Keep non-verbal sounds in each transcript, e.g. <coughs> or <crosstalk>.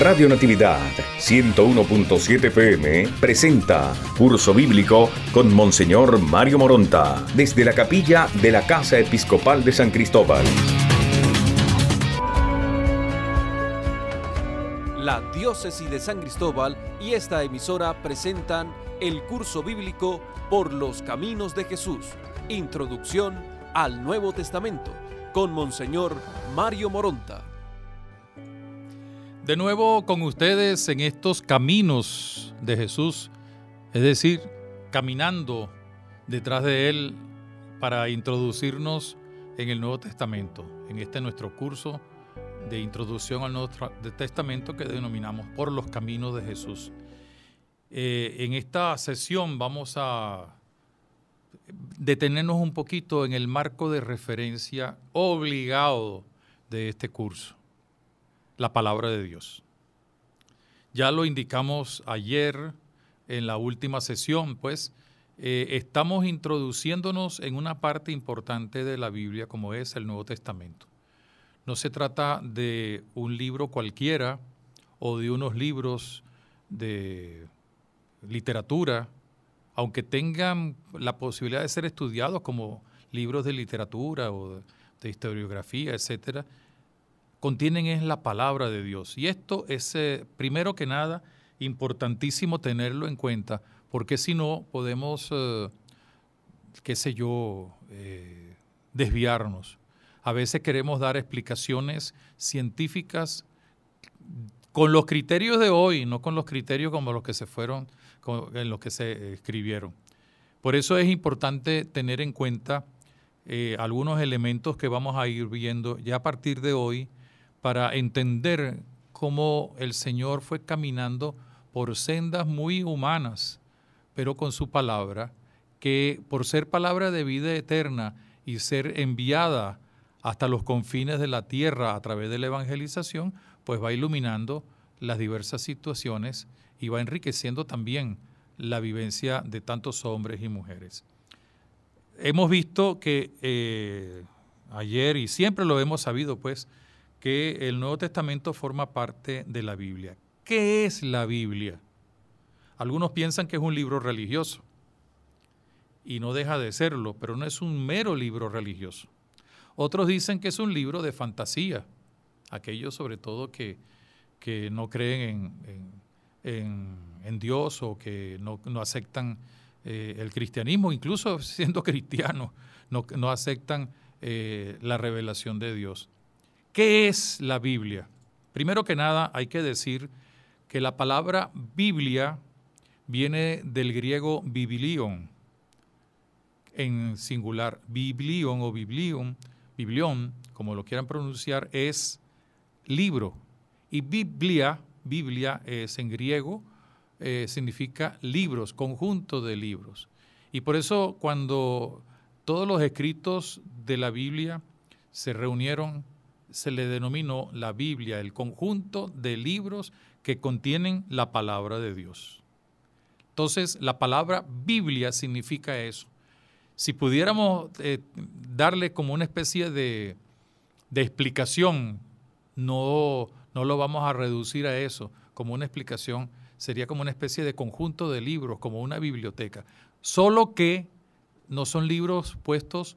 Radio Natividad 101.7 PM presenta Curso Bíblico con Monseñor Mario Moronta desde la capilla de la Casa Episcopal de San Cristóbal. La Diócesis de San Cristóbal y esta emisora presentan el curso bíblico Por los Caminos de Jesús, Introducción al Nuevo Testamento, con Monseñor Mario Moronta. De nuevo con ustedes en estos caminos de Jesús, es decir, caminando detrás de Él para introducirnos en el Nuevo Testamento, en este nuestro curso de introducción al Nuevo Testamento que denominamos por los caminos de Jesús. Eh, en esta sesión vamos a detenernos un poquito en el marco de referencia obligado de este curso la palabra de Dios. Ya lo indicamos ayer en la última sesión, pues eh, estamos introduciéndonos en una parte importante de la Biblia como es el Nuevo Testamento. No se trata de un libro cualquiera o de unos libros de literatura, aunque tengan la posibilidad de ser estudiados como libros de literatura o de historiografía, etcétera, contienen es la palabra de Dios. Y esto es, eh, primero que nada, importantísimo tenerlo en cuenta, porque si no podemos, eh, qué sé yo, eh, desviarnos. A veces queremos dar explicaciones científicas con los criterios de hoy, no con los criterios como los que se fueron, en los que se escribieron. Por eso es importante tener en cuenta algunos elementos que vamos a ir viendo ya a partir de hoy para entender cómo el Señor fue caminando por sendas muy humanas, pero con su palabra, que por ser palabra de vida eterna y ser enviada hasta los confines de la tierra a través de la evangelización, pues va iluminando las diversas situaciones y va enriqueciendo también la vivencia de tantos hombres y mujeres. Hemos visto que eh, ayer, y siempre lo hemos sabido, pues, que el Nuevo Testamento forma parte de la Biblia. ¿Qué es la Biblia? Algunos piensan que es un libro religioso y no deja de serlo, pero no es un mero libro religioso. Otros dicen que es un libro de fantasía, aquellos sobre todo que, no creen en, Dios o que no, aceptan eh, el cristianismo, incluso siendo <laughs> cristianos, no, no aceptan eh, la revelación de Dios. ¿Qué es la Biblia? Primero que nada, hay que decir que la palabra Biblia viene del griego biblion, en singular. Biblion o biblion, biblion, como lo quieran pronunciar, es libro. Y Biblia, Biblia es en griego, eh, significa libros, conjunto de libros. Y por eso cuando todos los escritos de la Biblia se reunieron se le denominó la Biblia, el conjunto de libros que contienen la palabra de Dios. Entonces, la palabra Biblia significa eso. Si pudiéramos eh, darle como una especie de, explicación, no, no lo vamos a reducir a eso, como una explicación, sería como una especie de conjunto de libros, como una biblioteca. Solo que no son libros puestos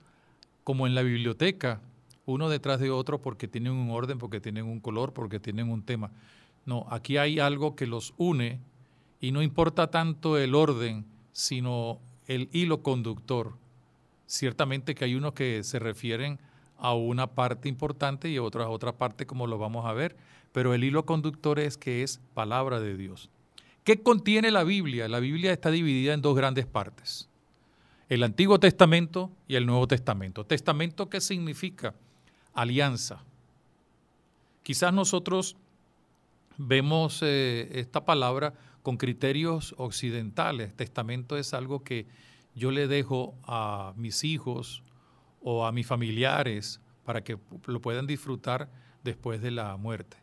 como en la biblioteca, uno detrás de otro porque tienen un orden, porque tienen un color, porque tienen un tema. No, aquí hay algo que los une y no importa tanto el orden, sino el hilo conductor. Ciertamente que hay unos que se refieren a una parte importante y otros a otra parte, como lo vamos a ver, pero el hilo conductor es que es palabra de Dios. ¿Qué contiene la Biblia? La Biblia está dividida en dos grandes partes, el Antiguo Testamento y el Nuevo Testamento. Testamento, ¿qué significa? alianza. Quizás nosotros vemos eh, esta palabra con criterios occidentales. Testamento es algo que yo le dejo a mis hijos o a mis familiares para que lo puedan disfrutar después de la muerte.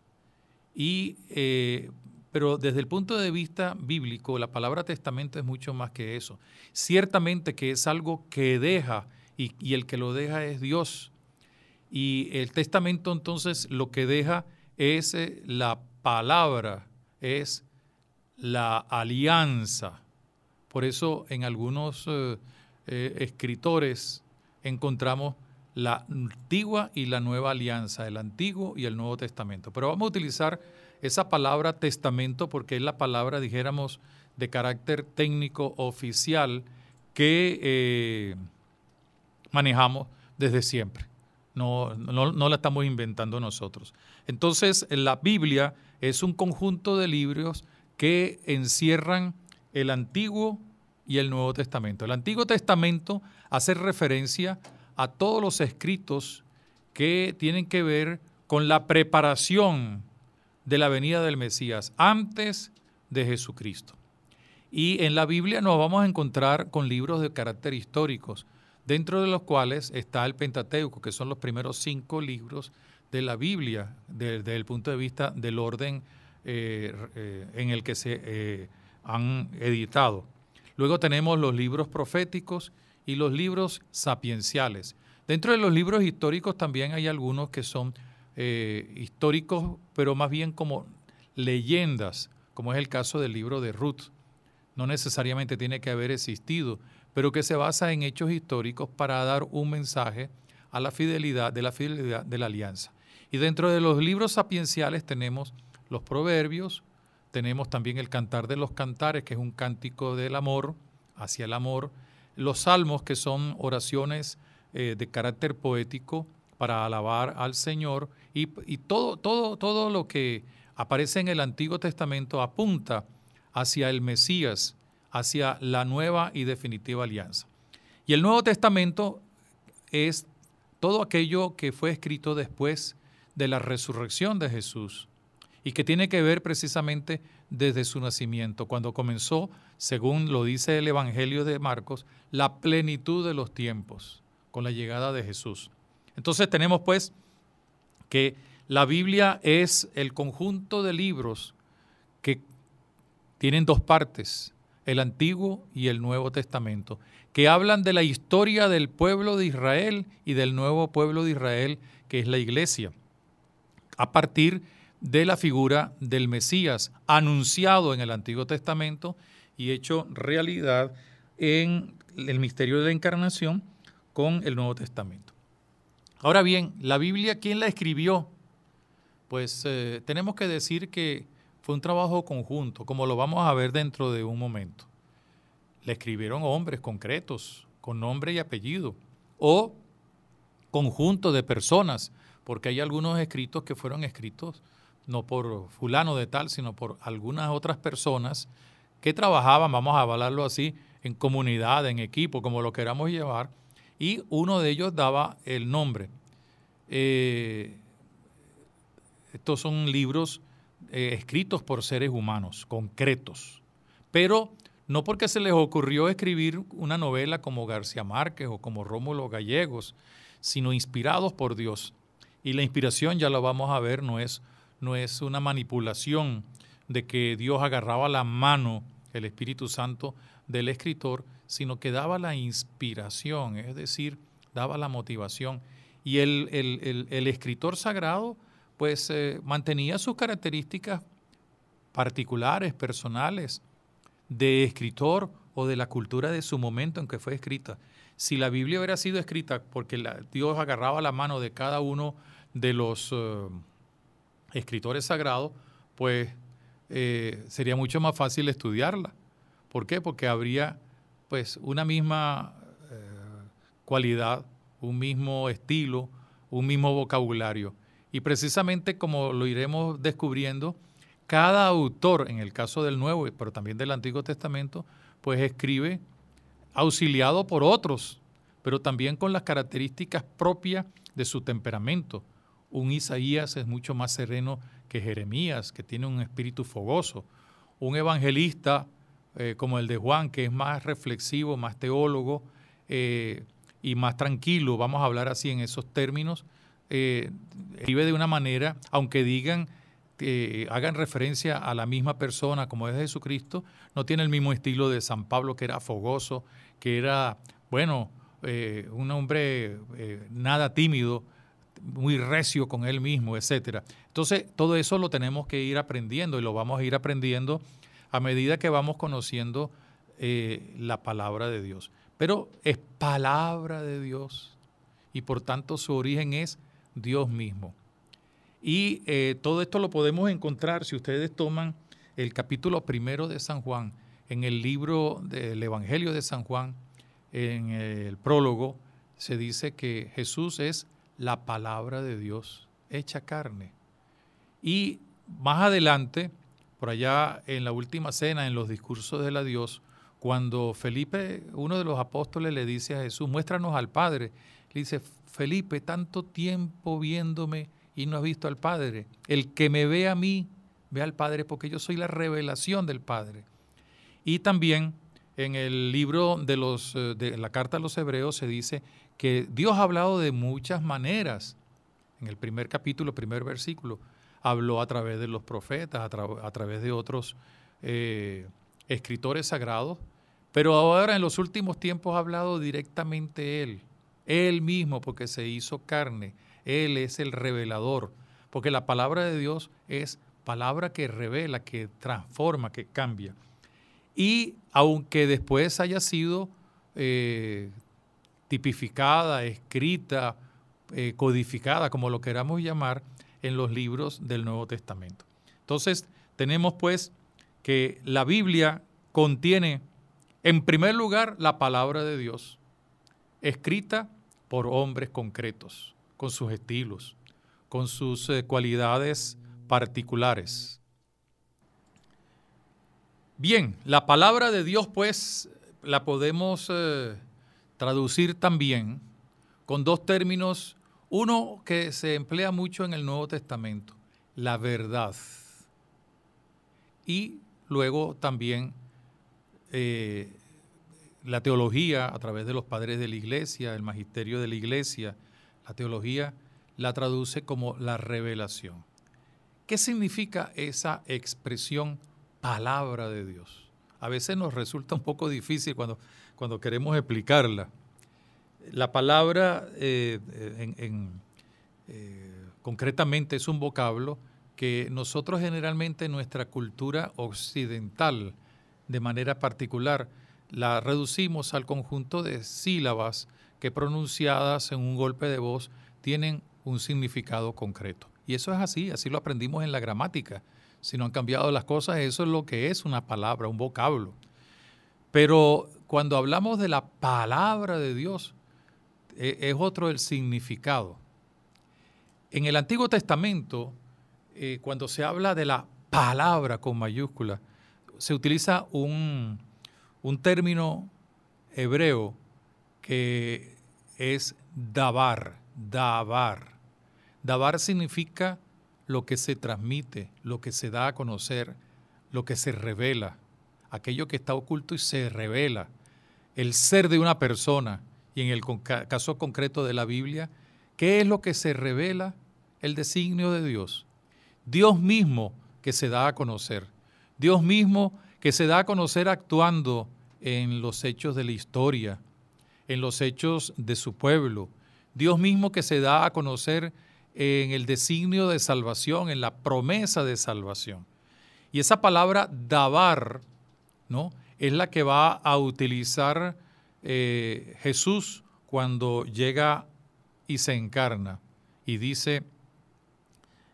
Y, eh, pero desde el punto de vista bíblico, la palabra testamento es mucho más que eso. Ciertamente que es algo que deja y, y el que lo deja es Dios y el testamento entonces lo que deja es eh, la palabra, es la alianza. Por eso en algunos eh, eh, escritores encontramos la antigua y la nueva alianza, el antiguo y el nuevo testamento. Pero vamos a utilizar esa palabra testamento porque es la palabra, dijéramos, de carácter técnico oficial que manejamos desde siempre. No, no, la estamos inventando nosotros. Entonces, la Biblia es un conjunto de libros que encierran el Antiguo y el Nuevo Testamento. El Antiguo Testamento hace referencia a todos los escritos que tienen que ver con la preparación de la venida del Mesías antes de Jesucristo. Y en la Biblia nos vamos a encontrar con libros de carácter históricos, dentro de los cuales está el Pentateuco, que son los primeros cinco libros de la Biblia desde, el punto de vista del orden eh, eh, en el que se eh, han editado. Luego tenemos los libros proféticos y los libros sapienciales. Dentro de los libros históricos también hay algunos que son históricos, pero más bien como leyendas, como es el caso del libro de Ruth. No necesariamente tiene que haber existido, pero que se basa en hechos históricos para dar un mensaje a la fidelidad de la fidelidad de la alianza. Y dentro de los libros sapienciales tenemos los proverbios, tenemos también el cantar de los cantares, que es un cántico del amor, hacia el amor, los salmos, que son oraciones eh, de carácter poético para alabar al Señor, y, todo, todo, todo lo que aparece en el Antiguo Testamento apunta hacia el Mesías, hacia la nueva y definitiva alianza. Y el Nuevo Testamento es todo aquello que fue escrito después de la resurrección de Jesús y que tiene que ver precisamente desde su nacimiento, cuando comenzó, según lo dice el Evangelio de Marcos, la plenitud de los tiempos con la llegada de Jesús. Entonces tenemos pues que la Biblia es el conjunto de libros que tienen dos partes, el Antiguo y el Nuevo Testamento, que hablan de la historia del pueblo de Israel y del nuevo pueblo de Israel, que es la iglesia, a partir de la figura del Mesías, anunciado en el Antiguo Testamento y hecho realidad en el misterio de la encarnación con el Nuevo Testamento. Ahora bien, la Biblia, ¿quién la escribió? Pues eh, tenemos que decir que fue un trabajo conjunto, como lo vamos a ver dentro de un momento. Le escribieron hombres concretos, con nombre y apellido, o conjunto de personas, porque hay algunos escritos que fueron escritos no por fulano de tal, sino por algunas otras personas que trabajaban, vamos a avalarlo así, en comunidad, en equipo, como lo queramos llevar, y uno de ellos daba el nombre. Eh, estos son libros eh, escritos por seres humanos, concretos. Pero no porque se les ocurrió escribir una novela como García Márquez o como Rómulo Gallegos, sino inspirados por Dios. Y la inspiración, ya lo vamos a ver, no es, no es una manipulación de que Dios agarraba la mano, el Espíritu Santo, del escritor, sino que daba la inspiración, es decir, daba la motivación. Y el, el, el escritor sagrado pues eh, mantenía sus características particulares, personales, de escritor o de la cultura de su momento en que fue escrita. Si la Biblia hubiera sido escrita porque la, Dios agarraba la mano de cada uno de los eh, escritores sagrados, pues eh, sería mucho más fácil estudiarla. ¿Por qué? Porque habría pues una misma cualidad, un mismo estilo, un mismo vocabulario. Y precisamente como lo iremos descubriendo, cada autor, en el caso del Nuevo, pero también del Antiguo Testamento, pues escribe auxiliado por otros, pero también con las características propias de su temperamento. Un Isaías es mucho más sereno que Jeremías, que tiene un espíritu fogoso. Un evangelista eh, como el de Juan, que es más reflexivo, más teólogo eh, y más tranquilo, vamos a hablar así en esos términos, eh, de una manera, aunque digan, eh, hagan referencia a la misma persona como es Jesucristo, no tiene el mismo estilo de San Pablo, que era fogoso, que era, bueno, eh, un hombre eh, nada tímido, muy recio con él mismo, etcétera. Entonces, todo eso lo tenemos que ir aprendiendo y lo vamos a ir aprendiendo a medida que vamos conociendo la palabra de Dios. Pero es palabra de Dios y por tanto su origen es Dios mismo. Y eh, todo esto lo podemos encontrar si ustedes toman el capítulo primero de San Juan, en el libro del Evangelio de San Juan, en el prólogo, se dice que Jesús es la palabra de Dios hecha carne. Y más adelante, por allá en la última cena, en los discursos de la Dios, cuando Felipe, uno de los apóstoles, le dice a Jesús, muéstranos al Padre, le dice, Felipe, tanto tiempo viéndome y no has visto al Padre. El que me ve a mí, ve al Padre, porque yo soy la revelación del Padre. Y también en el libro de, los, eh, de la carta a los hebreos se dice que Dios ha hablado de muchas maneras. En el primer capítulo, primer versículo, habló a través de los profetas, a, través de otros eh, escritores sagrados, pero ahora en los últimos tiempos ha hablado directamente Él él mismo, porque se hizo carne. Él es el revelador, porque la palabra de Dios es palabra que revela, que transforma, que cambia. Y aunque después haya sido eh, tipificada, escrita, eh, codificada, como lo queramos llamar, en los libros del Nuevo Testamento. Entonces, tenemos pues que la Biblia contiene, en primer lugar, la palabra de Dios escrita por hombres concretos, con sus estilos, con sus eh, cualidades particulares. Bien, la palabra de Dios pues la podemos eh, traducir también con dos términos, uno que se emplea mucho en el Nuevo Testamento, la verdad, y luego también eh, la teología a través de los padres de la iglesia, el magisterio de la iglesia, la teología la traduce como la revelación. ¿Qué significa esa expresión palabra de Dios? A veces nos resulta un poco difícil cuando, cuando queremos explicarla. La palabra eh, en, eh, concretamente es un vocablo que nosotros generalmente en nuestra cultura occidental, de manera particular, la reducimos al conjunto de sílabas que pronunciadas en un golpe de voz tienen un significado concreto. Y eso es así, así lo aprendimos en la gramática. Si no han cambiado las cosas, eso es lo que es una palabra, un vocablo. Pero cuando hablamos de la palabra de Dios, e, es otro el significado. En el Antiguo Testamento, eh, cuando se habla de la palabra con mayúscula, se utiliza un, un término hebreo que es dabar, dabar. Dabar significa lo que se transmite, lo que se da a conocer, lo que se revela, aquello que está oculto y se revela, el ser de una persona, y en el caso concreto de la Biblia, ¿qué es lo que se revela? El designio de Dios. Dios mismo que se da a conocer. Dios mismo que se da a conocer actuando en los hechos de la historia, en los hechos de su pueblo. Dios mismo que se da a conocer en el designio de salvación, en la promesa de salvación. Y esa palabra dabar, ¿no? Es la que va a utilizar eh, Jesús cuando llega y se encarna y dice,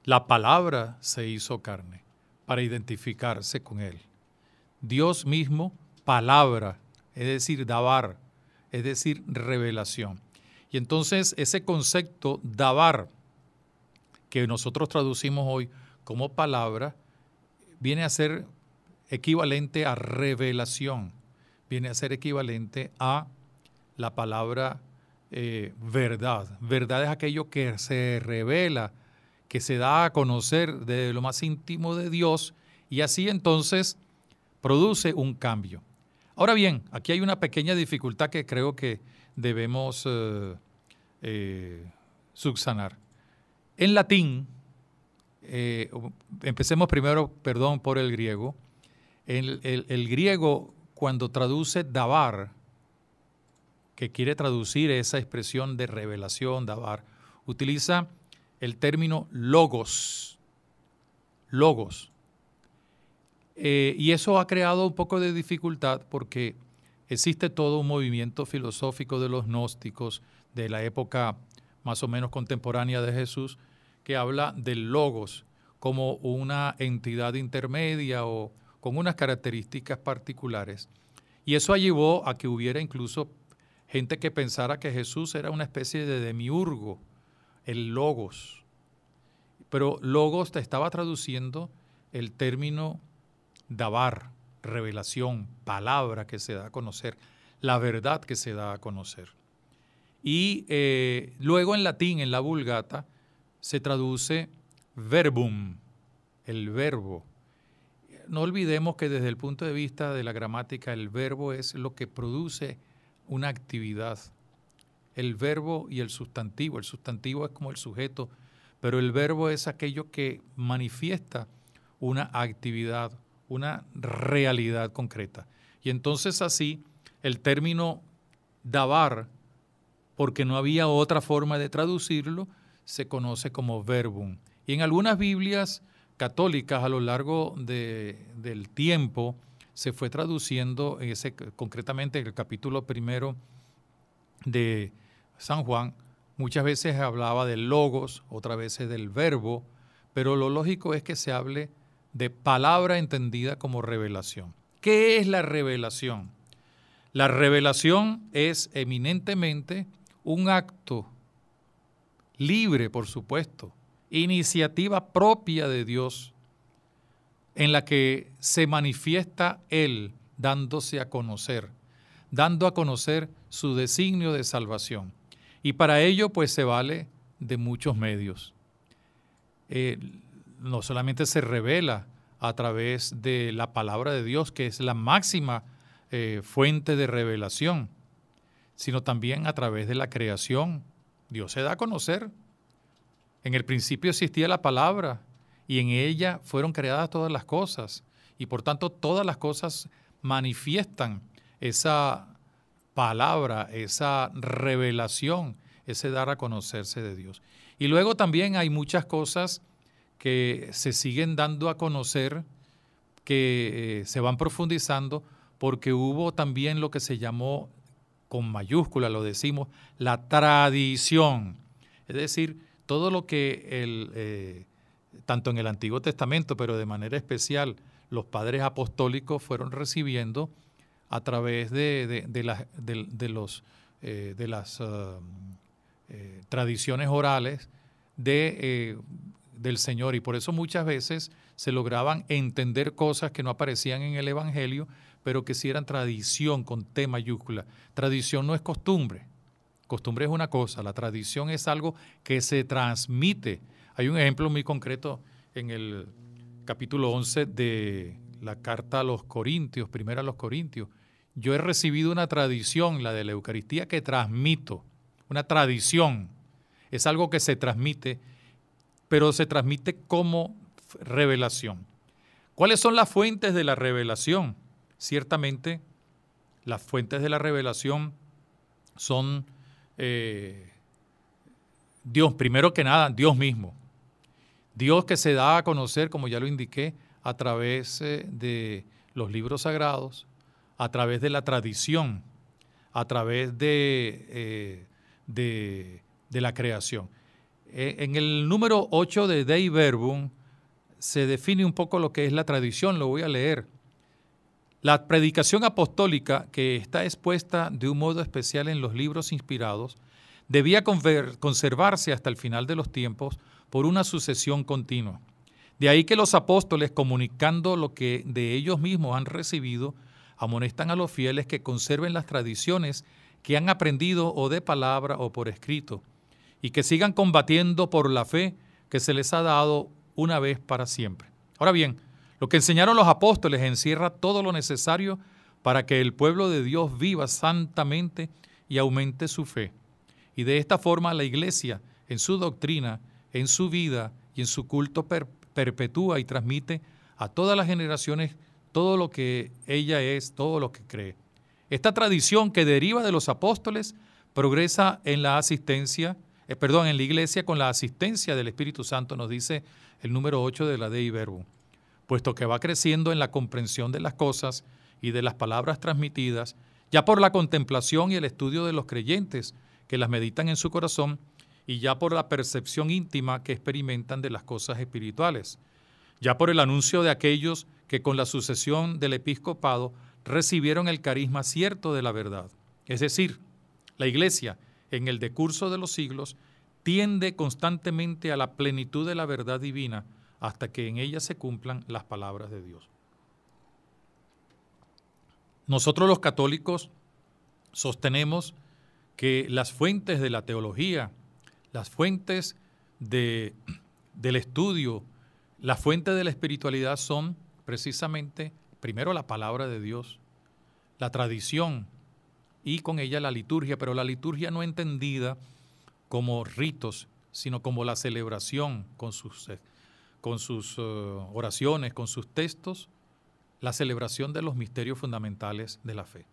la palabra se hizo carne para identificarse con él. Dios mismo palabra, es decir, dabar, es decir, revelación. Y entonces ese concepto dabar, que nosotros traducimos hoy como palabra, viene a ser equivalente a revelación, viene a ser equivalente a la palabra eh, verdad. Verdad es aquello que se revela, que se da a conocer desde lo más íntimo de Dios y así entonces produce un cambio. Ahora bien, aquí hay una pequeña dificultad que creo que debemos eh, eh, subsanar. En latín, eh, um, empecemos primero, perdón, por el griego. El, el, griego, cuando traduce dabar, que quiere traducir esa expresión de revelación, davar, utiliza el término logos. Logos. Eh, y eso ha creado un poco de dificultad porque existe todo un movimiento filosófico de los gnósticos de la época más o menos contemporánea de Jesús que habla del logos como una entidad intermedia o con unas características particulares. Y eso llevó a que hubiera incluso gente que pensara que Jesús era una especie de demiurgo, el logos. Pero logos te estaba traduciendo el término Dabar, revelación, palabra que se da a conocer, la verdad que se da a conocer. Y eh, luego en latín, en la vulgata, se traduce verbum, el verbo. No olvidemos que desde el punto de vista de la gramática, el verbo es lo que produce una actividad. El verbo y el sustantivo. El sustantivo es como el sujeto, pero el verbo es aquello que manifiesta una actividad, una realidad concreta. Y entonces así el término dabar, porque no había otra forma de traducirlo, se conoce como verbum. Y en algunas Biblias católicas a lo largo de, del tiempo se fue traduciendo, ese, concretamente el capítulo primero de San Juan, muchas veces hablaba del logos, otras veces del verbo, pero lo lógico es que se hable de palabra entendida como revelación. ¿Qué es la revelación? La revelación es eminentemente un acto libre, por supuesto, iniciativa propia de Dios, en la que se manifiesta Él dándose a conocer, dando a conocer su designio de salvación. Y para ello, pues se vale de muchos medios. Eh, no solamente se revela a través de la palabra de Dios, que es la máxima eh, fuente de revelación, sino también a través de la creación. Dios se da a conocer. En el principio existía la palabra y en ella fueron creadas todas las cosas y por tanto todas las cosas manifiestan esa palabra, esa revelación, ese dar a conocerse de Dios. Y luego también hay muchas cosas que se siguen dando a conocer, que eh, se van profundizando, porque hubo también lo que se llamó, con mayúscula lo decimos, la tradición. Es decir, todo lo que el, eh, tanto en el Antiguo Testamento, pero de manera especial, los padres apostólicos fueron recibiendo a través de, de, de, eh, de las um, tradiciones orales de del Señor y por eso muchas veces se lograban entender cosas que no aparecían en el Evangelio, pero que sí eran tradición con T mayúscula. Tradición no es costumbre. Costumbre es una cosa, la tradición es algo que se transmite. Hay un ejemplo muy concreto en el capítulo 11 de la carta a los Corintios, primera a los Corintios. Yo he recibido una tradición, la de la Eucaristía, que transmito, una tradición. Es algo que se transmite pero se transmite como revelación. ¿Cuáles son las fuentes de la revelación? Ciertamente, las fuentes de la revelación son eh, Dios, primero que nada, Dios mismo. Dios que se da a conocer, como ya lo indiqué, a través eh, de los libros sagrados, a través de la tradición, a través de, eh, de la creación. Eh, en el número 8 de Dei Verbum se define un poco lo que es la tradición, lo voy a leer. La predicación apostólica, que está expuesta de un modo especial en los libros inspirados, debía conservarse hasta el final de los tiempos por una sucesión continua. De ahí que los apóstoles, comunicando lo que de ellos mismos han recibido, amonestan a los fieles que conserven las tradiciones que han aprendido o de palabra o por escrito y que sigan combatiendo por la fe que se les ha dado una vez para siempre. Ahora bien, lo que enseñaron los apóstoles encierra todo lo necesario para que el pueblo de Dios viva santamente y aumente su fe. Y de esta forma la Iglesia, en su doctrina, en su vida y en su culto, perpetúa y transmite a todas las generaciones todo lo que ella es, todo lo que cree. Esta tradición que deriva de los apóstoles progresa en la asistencia, eh, perdón, en la iglesia con la asistencia del Espíritu Santo, nos dice el número 8 de la Dei Verbum, puesto que va creciendo en la comprensión de las cosas y de las palabras transmitidas, ya por la contemplación y el estudio de los creyentes que las meditan en su corazón, y ya por la percepción íntima que experimentan de las cosas espirituales, ya por el anuncio de aquellos que con la sucesión del episcopado recibieron el carisma cierto de la verdad, es decir, la iglesia, en el decurso de los siglos, tiende constantemente a la plenitud de la verdad divina hasta que en ella se cumplan las palabras de Dios. Nosotros los católicos sostenemos que las fuentes de la teología, las fuentes del estudio, las fuentes de la espiritualidad son precisamente, primero, la palabra de Dios, la tradición, y con ella la liturgia, pero la liturgia no entendida como ritos, sino como la celebración con sus, eh, con sus eh, oraciones, con sus textos, la celebración de los misterios fundamentales de la fe.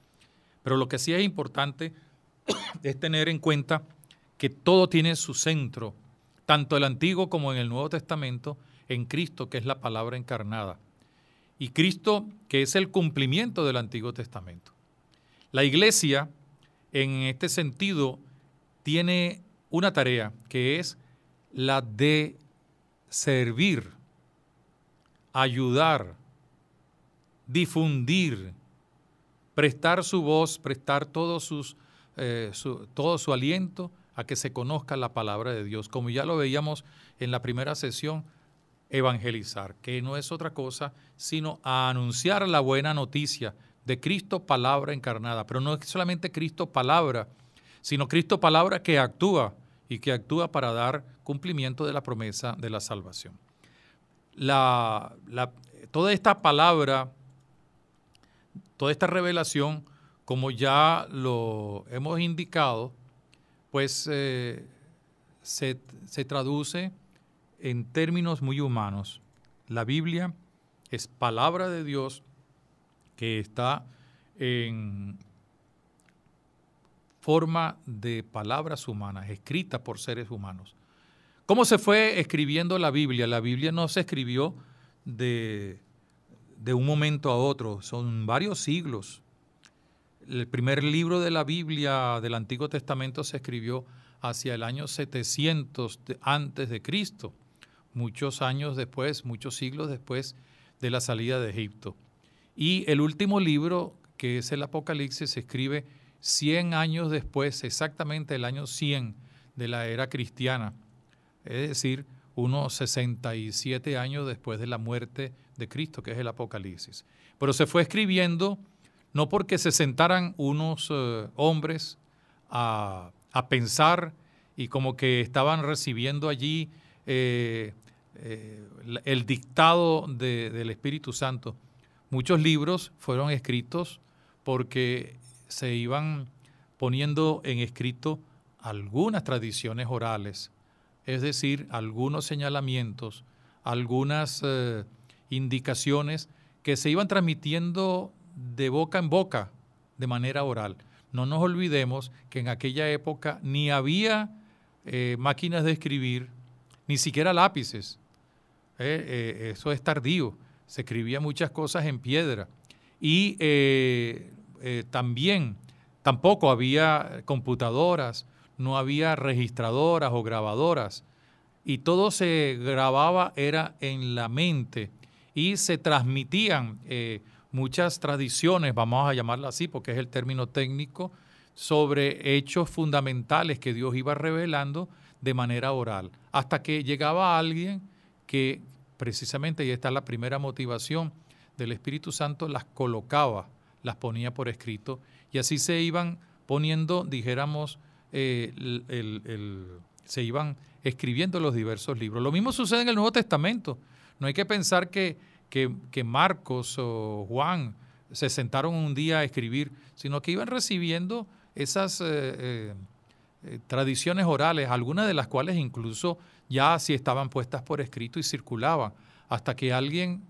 Pero lo que sí es importante <coughs> es tener en cuenta que todo tiene su centro, tanto el Antiguo como en el Nuevo Testamento, en Cristo, que es la palabra encarnada, y Cristo, que es el cumplimiento del Antiguo Testamento. La iglesia, en este sentido, tiene una tarea que es la de servir, ayudar, difundir, prestar su voz, prestar todo, eh, su, todo su aliento a que se conozca la palabra de Dios, como ya lo veíamos en la primera sesión, evangelizar, que no es otra cosa sino anunciar la buena noticia de Cristo palabra encarnada. Pero no es solamente Cristo palabra, sino Cristo palabra que actúa y que actúa para dar cumplimiento de la promesa de la salvación. La, toda esta palabra, toda esta revelación, como ya lo hemos indicado, pues eh, se, se traduce en términos muy humanos. La Biblia es palabra de Dios que está en forma de palabras humanas, escritas por seres humanos. ¿Cómo se fue escribiendo la Biblia? La Biblia no se escribió de, de un momento a otro, son varios siglos. El primer libro de la Biblia del Antiguo Testamento se escribió hacia el año 700 antes de Cristo, muchos años después, muchos siglos después de la salida de Egipto. Y el último libro, que es el Apocalipsis, se escribe 100 años después, exactamente el año 100 de la era cristiana, es decir, unos 67 años después de la muerte de Cristo, que es el Apocalipsis. Pero se fue escribiendo no porque se sentaran unos eh, hombres a, pensar y como que estaban recibiendo allí eh, eh, el dictado del Espíritu Santo, Muchos libros fueron escritos porque se iban poniendo en escrito algunas tradiciones orales, es decir, algunos señalamientos, algunas eh, indicaciones que se iban transmitiendo de boca en boca de manera oral. No nos olvidemos que en aquella época ni había eh, máquinas de escribir, ni siquiera lápices. Eh, eso es tardío se escribía muchas cosas en piedra. Y eh, eh, también tampoco había computadoras, no había registradoras o grabadoras. Y todo se grababa era en la mente y se transmitían eh, muchas tradiciones, vamos a llamarla así porque es el término técnico, sobre hechos fundamentales que Dios iba revelando de manera oral, hasta que llegaba alguien que precisamente, y esta es la primera motivación del Espíritu Santo, las colocaba, las ponía por escrito, y así se iban poniendo, dijéramos, eh, el, se iban escribiendo los diversos libros. Lo mismo sucede en el Nuevo Testamento. No hay que pensar que, que, Marcos o Juan se sentaron un día a escribir, sino que iban recibiendo esas... Eh, eh, eh, tradiciones orales, algunas de las cuales incluso ya sí estaban puestas por escrito y circulaban, hasta que alguien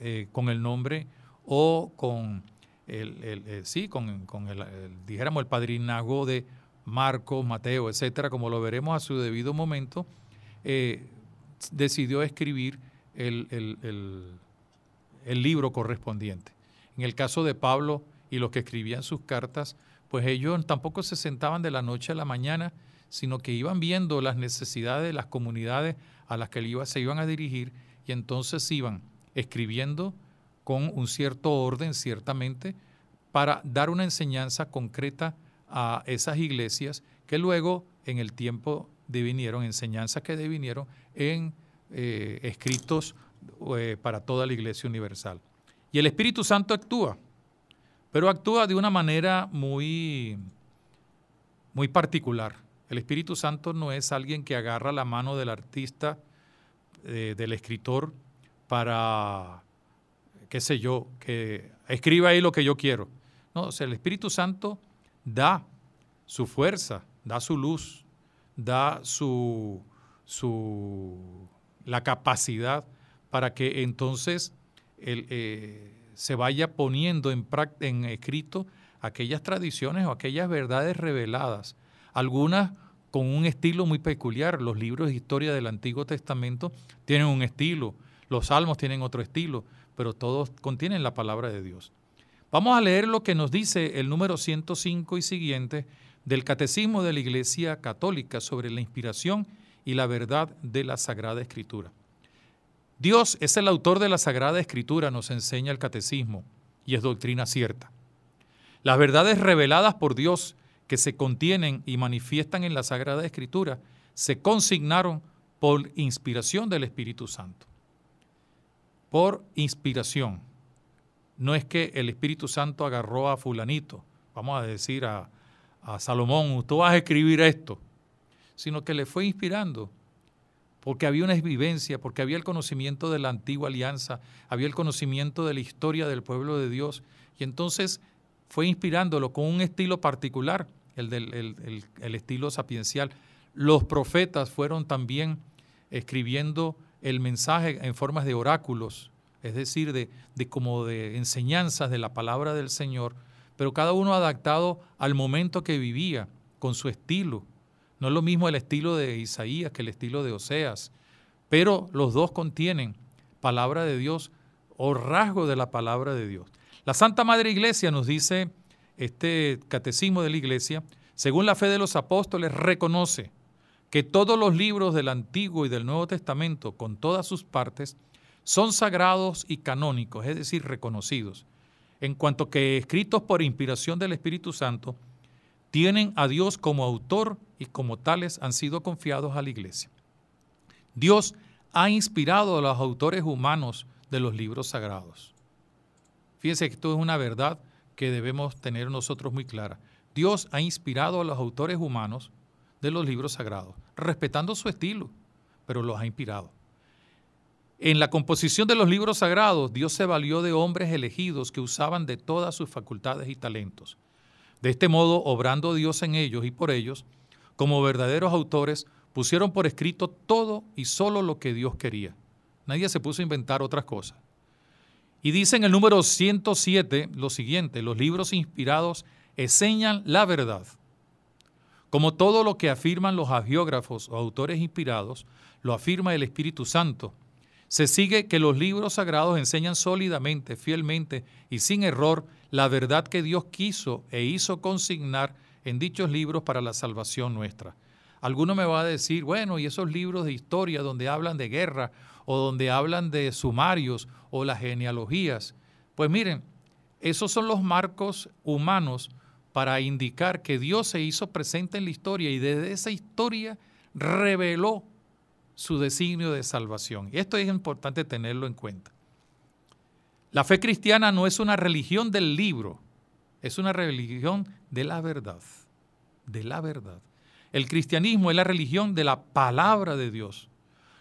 eh, con el nombre o con el, eh, sí, con, el, dijéramos, el padrinago de Marcos, Mateo, etcétera, como lo veremos a su debido momento, decidió escribir el, libro correspondiente. En el caso de Pablo y los que escribían sus cartas, pues ellos tampoco se sentaban de la noche a la mañana, sino que iban viendo las necesidades de las comunidades a las que se iban a dirigir y entonces iban escribiendo con un cierto orden, ciertamente, para dar una enseñanza concreta a esas iglesias que luego en el tiempo devinieron, enseñanzas que devinieron en eh, escritos eh, para toda la iglesia universal. Y el Espíritu Santo actúa pero actúa de una manera muy, muy particular. El Espíritu Santo no es alguien que agarra la mano del artista, eh, del escritor, para, qué sé yo, que escriba ahí lo que yo quiero. No, o sea, el Espíritu Santo da su fuerza, da su luz, da su, su la capacidad para que entonces el, eh, se vaya poniendo en, en escrito aquellas tradiciones o aquellas verdades reveladas, algunas con un estilo muy peculiar. Los libros de historia del Antiguo Testamento tienen un estilo, los salmos tienen otro estilo, pero todos contienen la palabra de Dios. Vamos a leer lo que nos dice el número 105 y siguiente del Catecismo de la Iglesia Católica sobre la inspiración y la verdad de la Sagrada Escritura. Dios es el autor de la Sagrada Escritura, nos enseña el Catecismo, y es doctrina cierta. Las verdades reveladas por Dios que se contienen y manifiestan en la Sagrada Escritura se consignaron por inspiración del Espíritu Santo. Por inspiración. No es que el Espíritu Santo agarró a fulanito, vamos a decir a, Salomón, tú vas a escribir esto, sino que le fue inspirando porque había una vivencia, porque había el conocimiento de la antigua alianza, había el conocimiento de la historia del pueblo de Dios. Y entonces fue inspirándolo con un estilo particular, el, estilo sapiencial. Los profetas fueron también escribiendo el mensaje en formas de oráculos, es decir, de, como de enseñanzas de la palabra del Señor, pero cada uno adaptado al momento que vivía, con su estilo, no es lo mismo el estilo de Isaías que el estilo de Oseas, pero los dos contienen palabra de Dios o rasgo de la palabra de Dios. La Santa Madre Iglesia nos dice, este catecismo de la Iglesia, según la fe de los apóstoles, reconoce que todos los libros del Antiguo y del Nuevo Testamento, con todas sus partes, son sagrados y canónicos, es decir, reconocidos. En cuanto que escritos por inspiración del Espíritu Santo, tienen a Dios como autor y como tales han sido confiados a la Iglesia. Dios ha inspirado a los autores humanos de los libros sagrados. Fíjense que esto es una verdad que debemos tener nosotros muy clara. Dios ha inspirado a los autores humanos de los libros sagrados, respetando su estilo, pero los ha inspirado. En la composición de los libros sagrados, Dios se valió de hombres elegidos que usaban de todas sus facultades y talentos. De este modo, obrando Dios en ellos y por ellos, como verdaderos autores, pusieron por escrito todo y solo lo que Dios quería. Nadie se puso a inventar otras cosas. Y dice en el número 107 lo siguiente, los libros inspirados enseñan la verdad. Como todo lo que afirman los agiógrafos o autores inspirados, lo afirma el Espíritu Santo. Se sigue que los libros sagrados enseñan sólidamente, fielmente y sin error la verdad que Dios quiso e hizo consignar en dichos libros para la salvación nuestra. Alguno me va a decir, bueno, y esos libros de historia donde hablan de guerra o donde hablan de sumarios o las genealogías. Pues miren, esos son los marcos humanos para indicar que Dios se hizo presente en la historia y desde esa historia reveló su designio de salvación. Y esto es importante tenerlo en cuenta. La fe cristiana no es una religión del libro, es una religión de la verdad, de la verdad. El cristianismo es la religión de la palabra de Dios.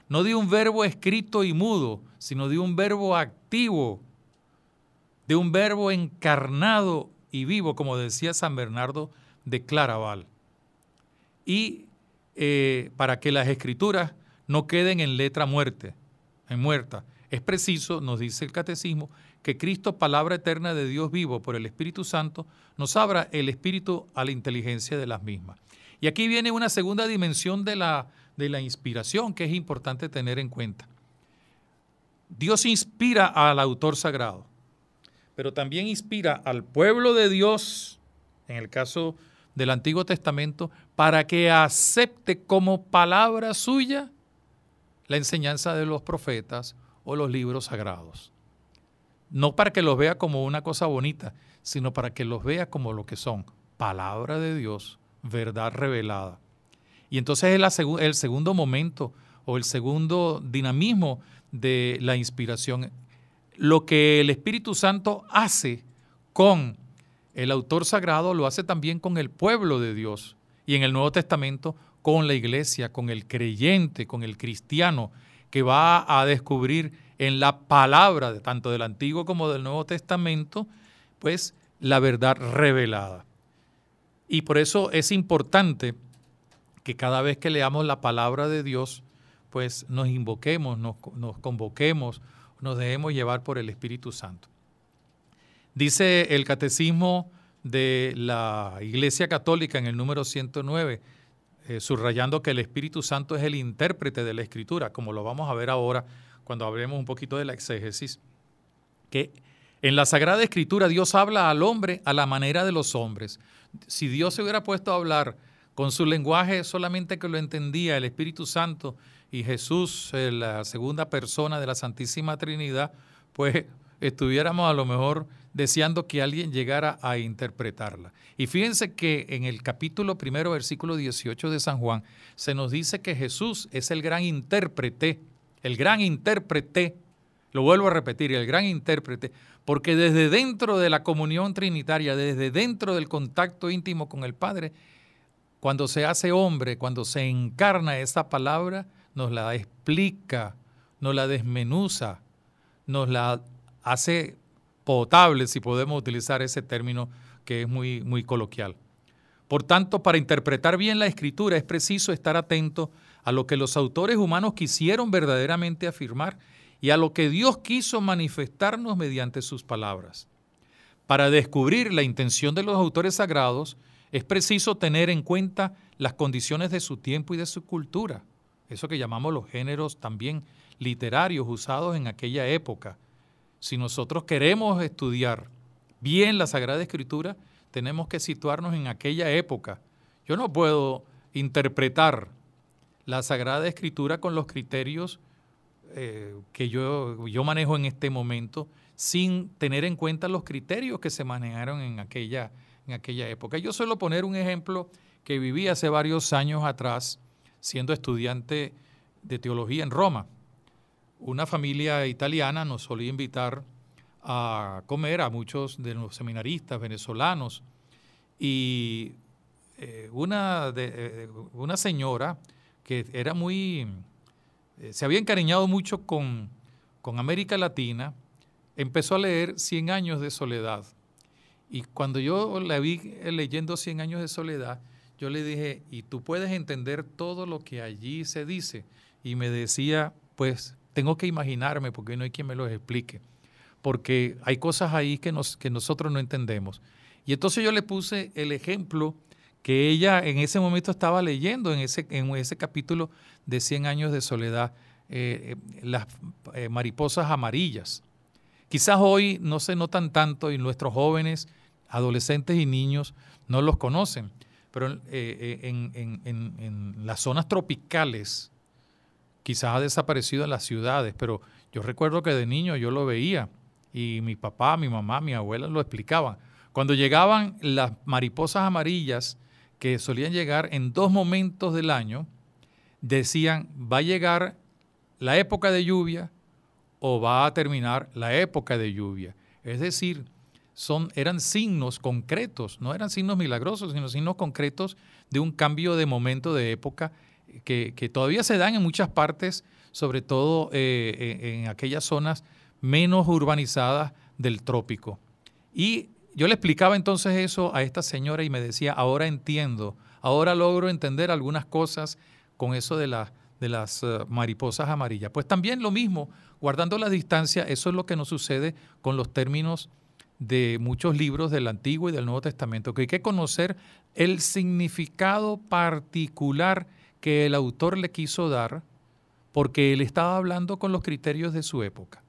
No de un verbo escrito y mudo, sino de un verbo activo, de un verbo encarnado y vivo, como decía San Bernardo de Claraval. Y eh, para que las escrituras no queden en letra muerte, en muerta. Es preciso, nos dice el catecismo, que Cristo, palabra eterna de Dios vivo por el Espíritu Santo, nos abra el espíritu a la inteligencia de las mismas. Y aquí viene una segunda dimensión de la, de la inspiración que es importante tener en cuenta. Dios inspira al autor sagrado, pero también inspira al pueblo de Dios, en el caso del Antiguo Testamento, para que acepte como palabra suya la enseñanza de los profetas o los libros sagrados. No para que los vea como una cosa bonita, sino para que los vea como lo que son, palabra de Dios, verdad revelada. Y entonces es el segundo momento o el segundo dinamismo de la inspiración. Lo que el Espíritu Santo hace con el autor sagrado lo hace también con el pueblo de Dios y en el Nuevo Testamento con la iglesia, con el creyente, con el cristiano que va a descubrir en la palabra, tanto del Antiguo como del Nuevo Testamento, pues la verdad revelada. Y por eso es importante que cada vez que leamos la palabra de Dios, pues nos invoquemos, nos, nos convoquemos, nos dejemos llevar por el Espíritu Santo. Dice el Catecismo de la Iglesia Católica en el número 109, eh, subrayando que el Espíritu Santo es el intérprete de la Escritura, como lo vamos a ver ahora cuando hablemos un poquito de la exégesis, que en la Sagrada Escritura Dios habla al hombre a la manera de los hombres. Si Dios se hubiera puesto a hablar con su lenguaje solamente que lo entendía el Espíritu Santo y Jesús, eh, la segunda persona de la Santísima Trinidad, pues estuviéramos a lo mejor deseando que alguien llegara a interpretarla. Y fíjense que en el capítulo primero, versículo 18 de San Juan, se nos dice que Jesús es el gran intérprete el gran intérprete, lo vuelvo a repetir, el gran intérprete, porque desde dentro de la comunión trinitaria, desde dentro del contacto íntimo con el Padre, cuando se hace hombre, cuando se encarna esa palabra, nos la explica, nos la desmenuza, nos la hace potable, si podemos utilizar ese término que es muy, muy coloquial. Por tanto, para interpretar bien la escritura es preciso estar atento a lo que los autores humanos quisieron verdaderamente afirmar y a lo que Dios quiso manifestarnos mediante sus palabras. Para descubrir la intención de los autores sagrados es preciso tener en cuenta las condiciones de su tiempo y de su cultura, eso que llamamos los géneros también literarios usados en aquella época. Si nosotros queremos estudiar bien la Sagrada Escritura, tenemos que situarnos en aquella época. Yo no puedo interpretar la Sagrada Escritura con los criterios eh, que yo, yo manejo en este momento, sin tener en cuenta los criterios que se manejaron en aquella, en aquella época. Yo suelo poner un ejemplo que viví hace varios años atrás, siendo estudiante de teología en Roma. Una familia italiana nos solía invitar a comer a muchos de los seminaristas venezolanos y eh, una, de, eh, una señora que era muy, eh, se había encariñado mucho con, con América Latina, empezó a leer Cien años de soledad. Y cuando yo la vi eh, leyendo Cien años de soledad, yo le dije, y tú puedes entender todo lo que allí se dice. Y me decía, pues tengo que imaginarme porque no hay quien me lo explique, porque hay cosas ahí que, que nosotros no entendemos. Y entonces yo le puse el ejemplo que ella en ese momento estaba leyendo en ese, en ese capítulo de 100 años de soledad, eh, eh, las eh, mariposas amarillas. Quizás hoy no se notan tanto y nuestros jóvenes, adolescentes y niños no los conocen, pero en, en, las zonas tropicales, quizás ha desaparecido en las ciudades, pero yo recuerdo que de niño yo lo veía y mi papá, mi mamá, mi abuela lo explicaban. Cuando llegaban las mariposas amarillas, que solían llegar en dos momentos del año, decían, va a llegar la época de lluvia o va a terminar la época de lluvia. Es decir, son, eran signos concretos, no eran signos milagrosos, sino signos concretos de un cambio de momento, de época, que, todavía se dan en muchas partes, sobre todo eh, eh, en aquellas zonas menos urbanizadas del trópico. Y yo le explicaba entonces eso a esta señora y me decía, ahora entiendo, ahora logro entender algunas cosas con eso de, de las eh, mariposas amarillas. Pues también lo mismo, guardando la distancia, eso es lo que nos sucede con los términos de muchos libros del Antiguo y del Nuevo Testamento, que hay que conocer el significado particular que el autor le quiso dar, porque él estaba hablando con los criterios de su época.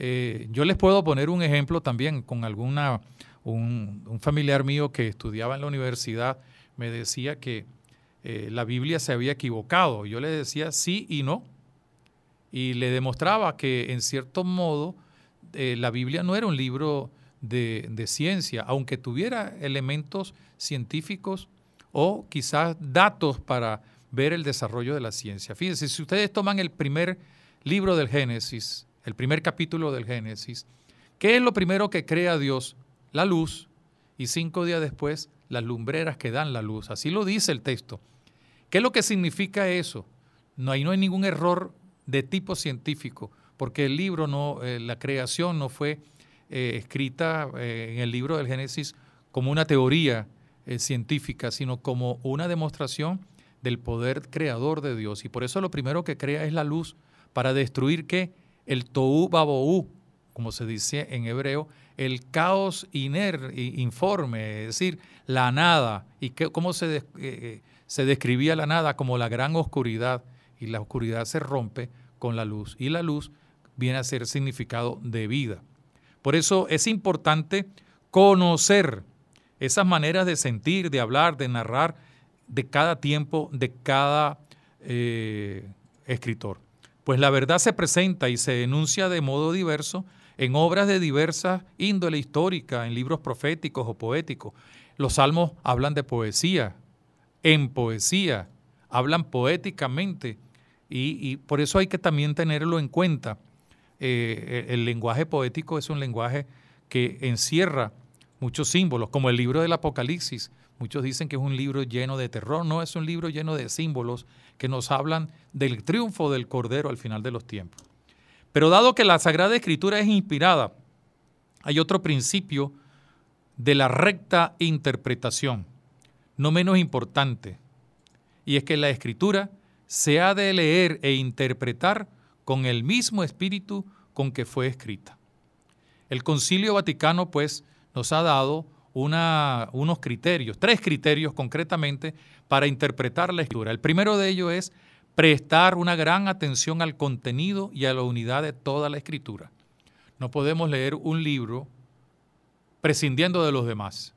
Eh, yo les puedo poner un ejemplo también con alguna, un, familiar mío que estudiaba en la universidad me decía que eh, la Biblia se había equivocado. Yo le decía sí y no. Y le demostraba que en cierto modo eh, la Biblia no era un libro de, de ciencia, aunque tuviera elementos científicos o quizás datos para ver el desarrollo de la ciencia. Fíjense, si ustedes toman el primer libro del Génesis, el primer capítulo del Génesis, ¿qué es lo primero que crea Dios? La luz y cinco días después las lumbreras que dan la luz. Así lo dice el texto. ¿Qué es lo que significa eso? No, hay no hay ningún error de tipo científico, porque el libro no, eh, la creación no fue eh, escrita eh, en el libro del Génesis como una teoría científica, sino como una demostración del poder creador de Dios. Y por eso lo primero que crea es la luz para destruir qué? el toú babou, como se dice en hebreo, el caos iner, informe, es decir, la nada. ¿Y cómo se, eh, eh, se describía la nada? Como la gran oscuridad. Y la oscuridad se rompe con la luz. Y la luz viene a ser significado de vida. Por eso es importante conocer esas maneras de sentir, de hablar, de narrar de cada tiempo, de cada eh, escritor pues la verdad se presenta y se denuncia de modo diverso en obras de diversa índole histórica, en libros proféticos o poéticos. Los salmos hablan de poesía, en poesía, hablan poéticamente y, por eso hay que también tenerlo en cuenta. Eh, el lenguaje poético es un lenguaje que encierra muchos símbolos, como el libro del Apocalipsis, Muchos dicen que es un libro lleno de terror, no es un libro lleno de símbolos que nos hablan del triunfo del Cordero al final de los tiempos. Pero dado que la Sagrada Escritura es inspirada, hay otro principio de la recta interpretación, no menos importante, y es que la Escritura se ha de leer e interpretar con el mismo espíritu con que fue escrita. El Concilio Vaticano, pues, nos ha dado unos criterios, tres criterios concretamente para interpretar la escritura. El primero de ellos es prestar una gran atención al contenido y a la unidad de toda la escritura. No podemos leer un libro prescindiendo de los demás.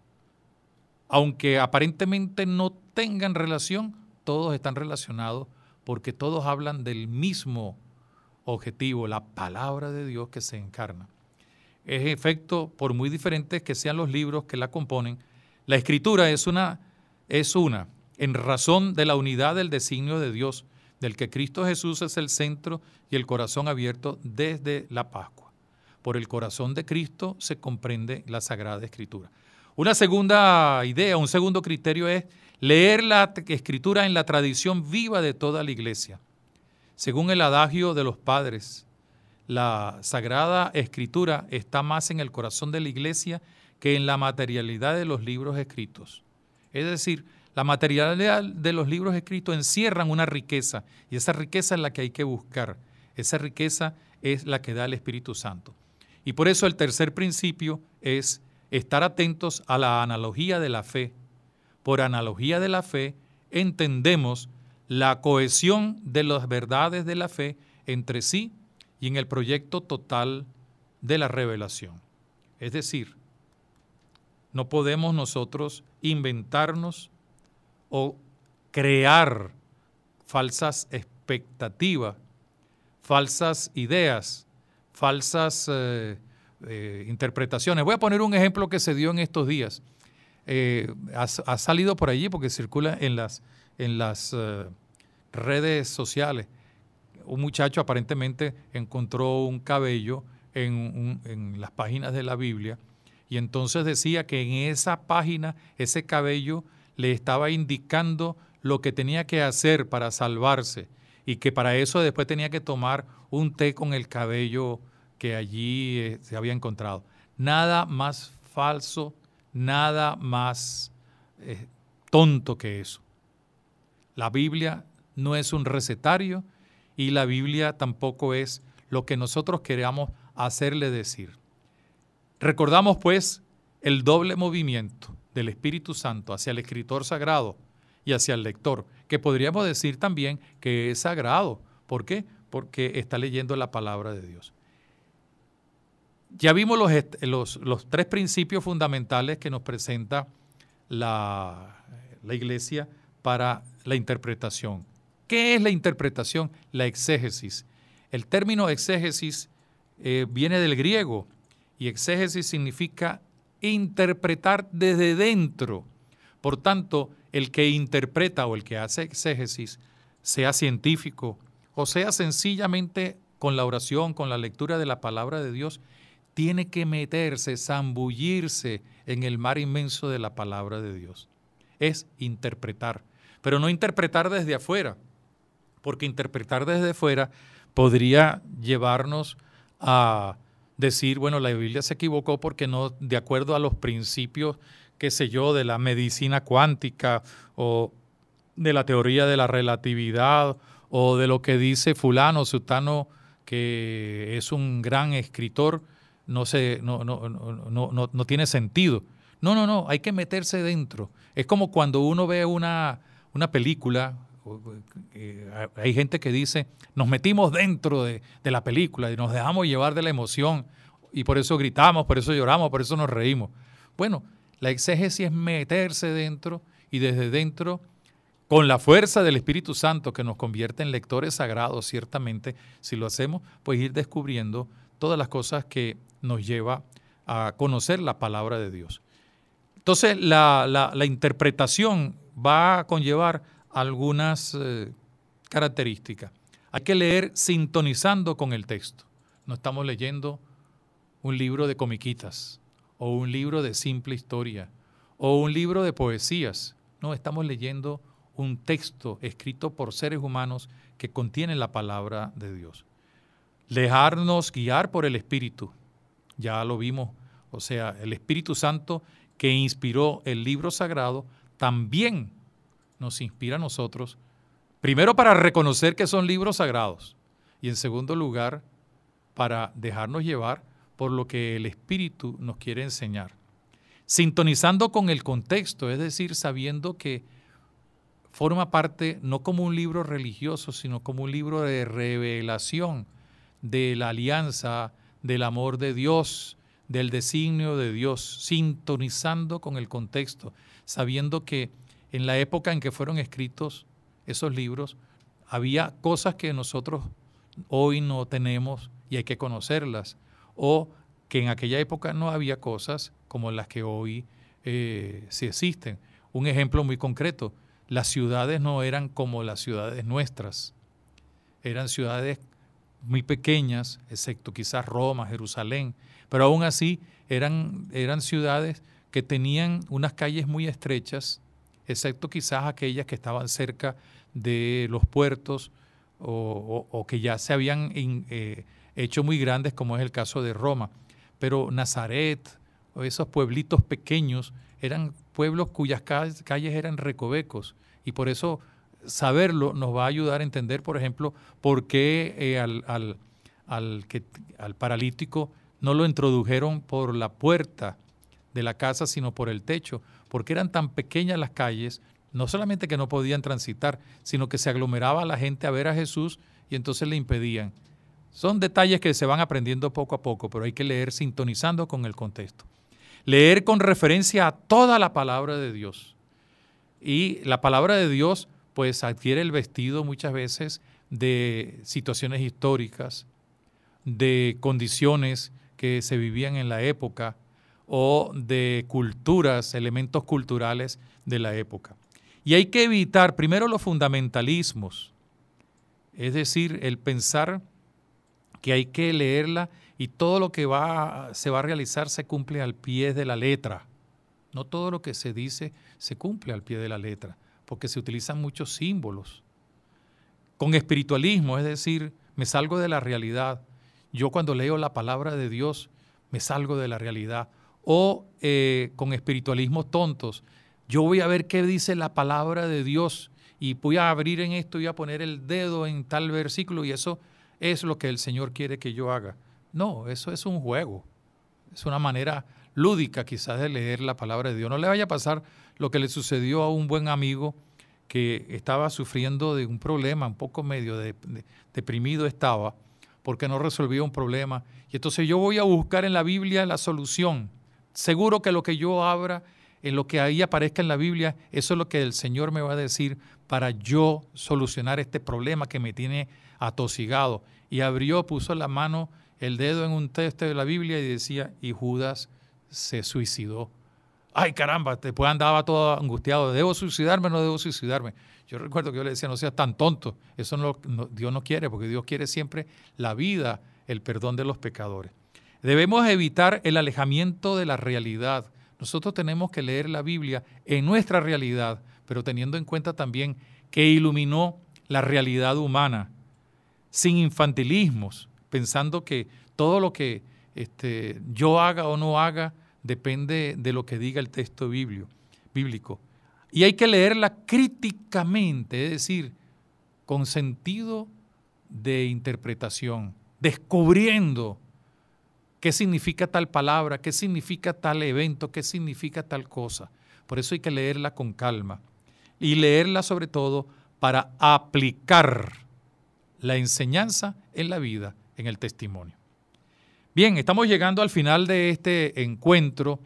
Aunque aparentemente no tengan relación, todos están relacionados porque todos hablan del mismo objetivo, la palabra de Dios que se encarna es efecto, por muy diferentes que sean los libros que la componen, la escritura es una, es una, en razón de la unidad del designio de Dios, del que Cristo Jesús es el centro y el corazón abierto desde la Pascua. Por el corazón de Cristo se comprende la Sagrada Escritura. Una segunda idea, un segundo criterio es leer la escritura en la tradición viva de toda la iglesia. Según el adagio de los padres, la Sagrada Escritura está más en el corazón de la iglesia que en la materialidad de los libros escritos. Es decir, la materialidad de los libros escritos encierran una riqueza y esa riqueza es la que hay que buscar. Esa riqueza es la que da el Espíritu Santo. Y por eso el tercer principio es estar atentos a la analogía de la fe. Por analogía de la fe entendemos la cohesión de las verdades de la fe entre sí y en el proyecto total de la revelación. Es decir, no podemos nosotros inventarnos o crear falsas expectativas, falsas ideas, falsas eh, eh, interpretaciones. Voy a poner un ejemplo que se dio en estos días. Eh, ha, salido por allí porque circula en las, en las redes sociales un muchacho aparentemente encontró un cabello en, las páginas de la Biblia y entonces decía que en esa página ese cabello le estaba indicando lo que tenía que hacer para salvarse y que para eso después tenía que tomar un té con el cabello que allí eh, se había encontrado. Nada más falso, nada más eh, tonto que eso. La Biblia no es un recetario y la Biblia tampoco es lo que nosotros queramos hacerle decir. Recordamos pues el doble movimiento del Espíritu Santo hacia el escritor sagrado y hacia el lector, que podríamos decir también que es sagrado. ¿Por qué? Porque está leyendo la palabra de Dios. Ya vimos los, los, tres principios fundamentales que nos presenta la, la iglesia para la interpretación. ¿Qué es la interpretación? La exégesis. El término exégesis eh, viene del griego y exégesis significa interpretar desde dentro. Por tanto, el que interpreta o el que hace exégesis, sea científico o sea sencillamente con la oración, con la lectura de la palabra de Dios, tiene que meterse, zambullirse en el mar inmenso de la palabra de Dios. Es interpretar, pero no interpretar desde afuera, porque interpretar desde fuera podría llevarnos a decir, bueno, la Biblia se equivocó porque no, de acuerdo a los principios, qué sé yo, de la medicina cuántica o de la teoría de la relatividad o de lo que dice fulano, sutano, que es un gran escritor, no, se, no, no, no, no tiene sentido. No, no, no, hay que meterse dentro. Es como cuando uno ve una, una película, eh, hay gente que dice, nos metimos dentro de, la película y nos dejamos llevar de la emoción y por eso gritamos, por eso lloramos, por eso nos reímos. Bueno, la exégesis es meterse dentro y desde dentro, con la fuerza del Espíritu Santo que nos convierte en lectores sagrados, ciertamente, si lo hacemos, pues ir descubriendo todas las cosas que nos lleva a conocer la palabra de Dios. Entonces, la interpretación va a conllevar algunas eh, características. Hay que leer sintonizando con el texto. No estamos leyendo un libro de comiquitas o un libro de simple historia o un libro de poesías. No, estamos leyendo un texto escrito por seres humanos que contiene la palabra de Dios. Dejarnos guiar por el Espíritu. Ya lo vimos. O sea, el Espíritu Santo que inspiró el libro sagrado también nos inspira a nosotros, primero para reconocer que son libros sagrados y en segundo lugar para dejarnos llevar por lo que el Espíritu nos quiere enseñar, sintonizando con el contexto, es decir, sabiendo que forma parte no como un libro religioso, sino como un libro de revelación de la alianza, del amor de Dios, del designio de Dios, sintonizando con el contexto, sabiendo que en la época en que fueron escritos esos libros, había cosas que nosotros hoy no tenemos y hay que conocerlas, o que en aquella época no había cosas como las que hoy eh, sí existen. Un ejemplo muy concreto, las ciudades no eran como las ciudades nuestras, eran ciudades muy pequeñas, excepto quizás Roma, Jerusalén, pero aún así eran, eran ciudades que tenían unas calles muy estrechas, excepto quizás aquellas que estaban cerca de los puertos o, que ya se habían eh, hecho muy grandes, como es el caso de Roma. Pero Nazaret, o esos pueblitos pequeños, eran pueblos cuyas calles eran recovecos y por eso saberlo nos va a ayudar a entender, por ejemplo, por qué eh, al, al, que, al paralítico no lo introdujeron por la puerta de la casa, sino por el techo, porque eran tan pequeñas las calles, no solamente que no podían transitar, sino que se aglomeraba la gente a ver a Jesús y entonces le impedían. Son detalles que se van aprendiendo poco a poco, pero hay que leer sintonizando con el contexto. Leer con referencia a toda la palabra de Dios. Y la palabra de Dios pues adquiere el vestido muchas veces de situaciones históricas, de condiciones que se vivían en la época, o de culturas, elementos culturales de la época. Y hay que evitar primero los fundamentalismos, es decir, el pensar que hay que leerla y todo lo que va, se va a realizar se cumple al pie de la letra. No todo lo que se dice se cumple al pie de la letra, porque se utilizan muchos símbolos. Con espiritualismo, es decir, me salgo de la realidad. Yo cuando leo la palabra de Dios, me salgo de la realidad o eh, con espiritualismos tontos. Yo voy a ver qué dice la palabra de Dios y voy a abrir en esto y a poner el dedo en tal versículo y eso es lo que el Señor quiere que yo haga. No, eso es un juego. Es una manera lúdica quizás de leer la palabra de Dios. No le vaya a pasar lo que le sucedió a un buen amigo que estaba sufriendo de un problema, un poco medio de, deprimido estaba, porque no resolvía un problema. Y entonces yo voy a buscar en la Biblia la solución. Seguro que lo que yo abra, en lo que ahí aparezca en la Biblia, eso es lo que el Señor me va a decir para yo solucionar este problema que me tiene atosigado. Y abrió, puso la mano, el dedo en un texto de la Biblia y decía, y Judas se suicidó. Ay, caramba, después andaba todo angustiado. ¿Debo suicidarme o no debo suicidarme? Yo recuerdo que yo le decía, no seas tan tonto. Eso Dios no quiere, porque Dios quiere siempre la vida, el perdón de los pecadores. Debemos evitar el alejamiento de la realidad. Nosotros tenemos que leer la Biblia en nuestra realidad, pero teniendo en cuenta también que iluminó la realidad humana, sin infantilismos, pensando que todo lo que este, yo haga o no haga depende de lo que diga el texto bíblico. Y hay que leerla críticamente, es decir, con sentido de interpretación, descubriendo ¿Qué significa tal palabra? ¿Qué significa tal evento? ¿Qué significa tal cosa? Por eso hay que leerla con calma y leerla sobre todo para aplicar la enseñanza en la vida, en el testimonio. Bien, estamos llegando al final de este encuentro.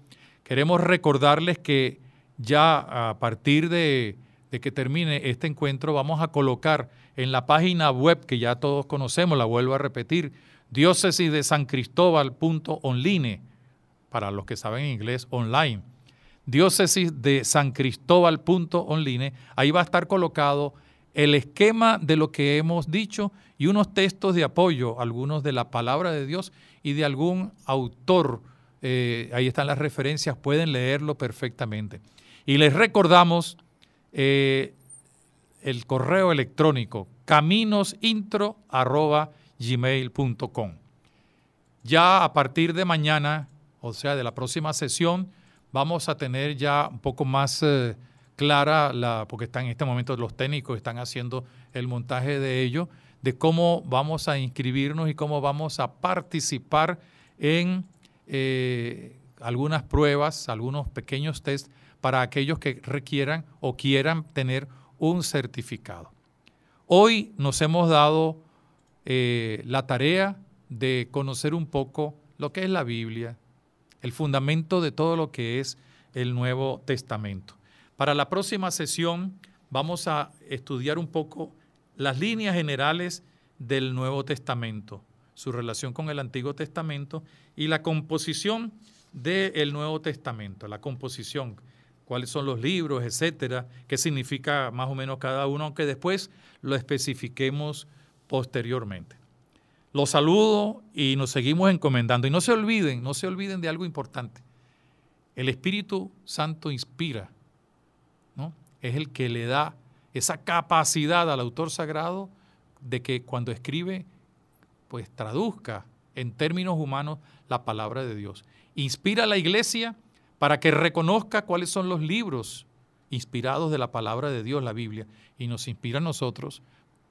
Queremos recordarles que ya a partir de, que termine este encuentro vamos a colocar en la página web que ya todos conocemos, la vuelvo a repetir, diócesis de San Cristóbal para los que saben inglés, online, diócesis de San Cristóbal online, ahí va a estar colocado el esquema de lo que hemos dicho y unos textos de apoyo, algunos de la palabra de Dios y de algún autor. Eh, ahí están las referencias, pueden leerlo perfectamente. Y les recordamos eh, el correo electrónico caminosintro gmail.com. Ya a partir de mañana, o sea, de la próxima sesión, vamos a tener ya un poco más eh, clara, la, porque están en este momento los técnicos, están haciendo el montaje de ello, de cómo vamos a inscribirnos y cómo vamos a participar en eh, algunas pruebas, algunos pequeños test para aquellos que requieran o quieran tener un certificado. Hoy nos hemos dado eh, la tarea de conocer un poco lo que es la Biblia, el fundamento de todo lo que es el Nuevo Testamento. Para la próxima sesión vamos a estudiar un poco las líneas generales del Nuevo Testamento, su relación con el Antiguo Testamento y la composición del Nuevo Testamento, la composición, cuáles son los libros, etcétera, qué significa más o menos cada uno, aunque después lo especifiquemos posteriormente. Los saludo y nos seguimos encomendando. Y no se olviden, no se olviden de algo importante. El Espíritu Santo inspira, ¿no? Es el que le da esa capacidad al autor sagrado de que cuando escribe, pues traduzca en términos humanos la palabra de Dios. Inspira a la iglesia para que reconozca cuáles son los libros inspirados de la palabra de Dios, la Biblia, y nos inspira a nosotros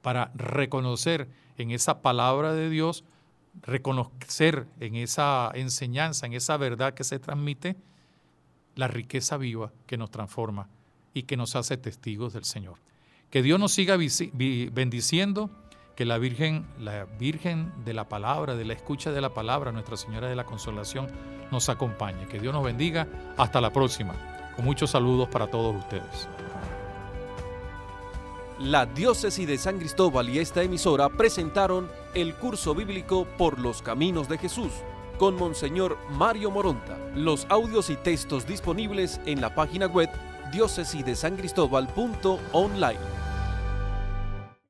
para reconocer en esa palabra de Dios, reconocer en esa enseñanza, en esa verdad que se transmite, la riqueza viva que nos transforma y que nos hace testigos del Señor. Que Dios nos siga bendiciendo, que la Virgen, la Virgen de la palabra, de la escucha de la palabra, Nuestra Señora de la Consolación, nos acompañe. Que Dios nos bendiga. Hasta la próxima. Con muchos saludos para todos ustedes la Diócesis de San Cristóbal y esta emisora presentaron el curso bíblico Por los Caminos de Jesús con Monseñor Mario Moronta. Los audios y textos disponibles en la página web diócesis